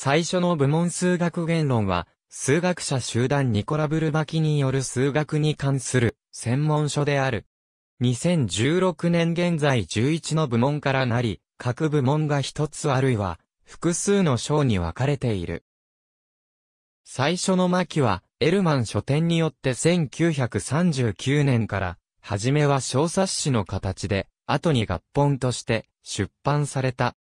最初の部門数学言論は、数学者集団ニコラ・ブルバキによる数学に関する専門書である。2016年現在11の部門からなり、各部門が一つあるいは複数の章に分かれている。最初の巻は、エルマン書店によって1939年から、はじめは小冊子の形で、後に合本として出版された。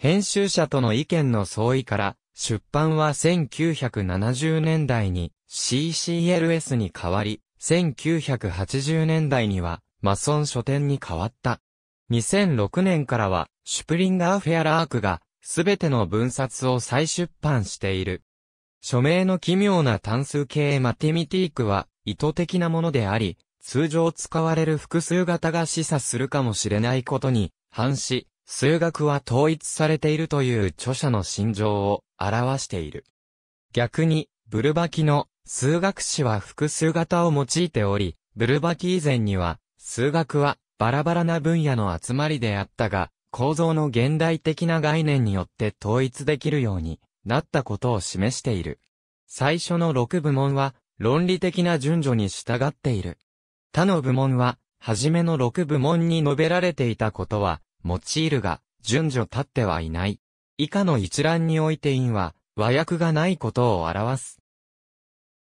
編集者との意見の相違から、出版は1970年代に CCLS に変わり、1980年代にはマソン書店に変わった。2006年からは、シュプリンガーフェアラークが、すべての文冊を再出版している。署名の奇妙な単数形マティミティークは、意図的なものであり、通常使われる複数型が示唆するかもしれないことに、反し、数学は統一されているという著者の心情を表している。逆に、ブルバキの数学史は複数型を用いており、ブルバキ以前には、数学はバラバラな分野の集まりであったが、構造の現代的な概念によって統一できるようになったことを示している。最初の6部門は、論理的な順序に従っている。他の部門は、初めの6部門に述べられていたことは、用いるが、順序立ってはいない。以下の一覧において因は、和訳がないことを表す。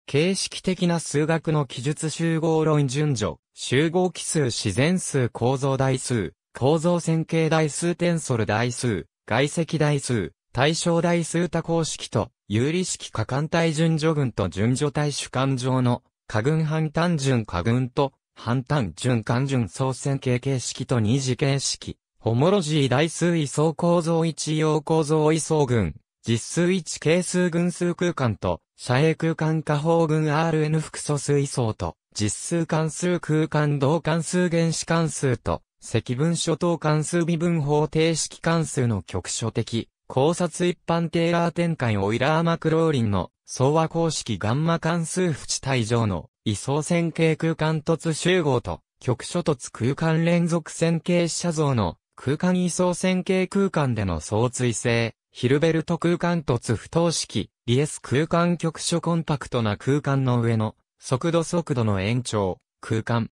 形式的な数学の記述集合論順序、集合奇数自然数構造代数、構造線形代数ンソル代数、外積代数、対象代数多項式と、有利式可換体順序群と順序体主観上の、可群反単順可群と、反単順間順総線形形式と二次形式。ホモロジー大数位相構造一様構造位相群、実数一係数群数空間と、遮影空間下方群 RN 複素数位相と、実数関数空間同関数原子関数と、積分諸等関数微分方程式関数の局所的、考察一般テーラー展開オイラーマクローリンの相和公式ガンマ関数淵帯上の位相線形空間突集合と局所突空間連続線形写像の空間位相線形空間での相対性、ヒルベルト空間突不等式、リエス空間局所コンパクトな空間の上の速度速度の延長、空間。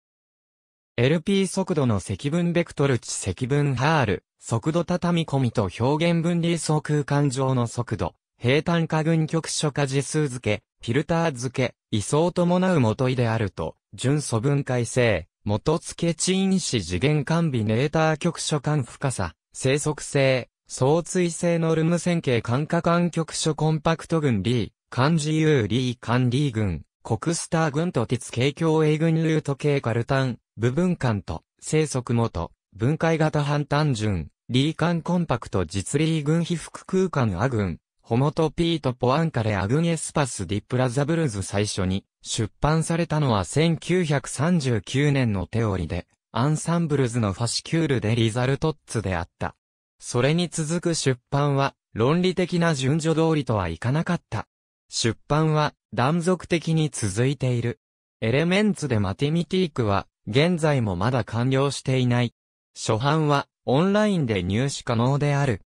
LP 速度の積分ベクトル値積分 R、速度畳み込みと表現分離層空間上の速度、平坦化群局所化次数付け、フィルター付け、位相伴う元いであると、純素分解性、元付け因子次元管備ネーター局所間深さ、生息性、相対性のルム線形感化間局所コンパクト群リー、漢字 U リー管理群、国スター群と鉄系共 A 群ルート系カルタン、部分間と、生息元、分解型反単純、リー間コンパクト実リー群被覆空間ア群、ホモトピートポアンカレアグニエスパスディプラザブルーズ最初に出版されたのは1939年のテオリで、アンサンブルズのファシキュールでリザルトッツであった。それに続く出版は、論理的な順序通りとはいかなかった。出版は、断続的に続いている。エレメンツでマティミティークは、現在もまだ完了していない。初版は、オンラインで入手可能である。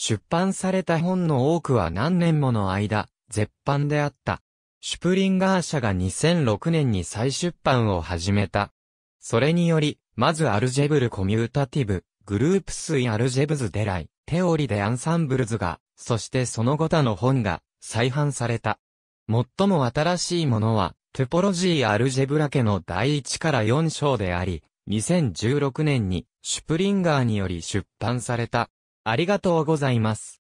出版された本の多くは何年もの間、絶版であった。シュプリンガー社が2006年に再出版を始めた。それにより、まずアルジェブルコミュータティブ、グループスイアルジェブズデライ、テオリでアンサンブルズが、そしてその後他の本が再版された。最も新しいものは、トゥポロジーアルジェブラ家の第1から4章であり、2016年にシュプリンガーにより出版された。ありがとうございます。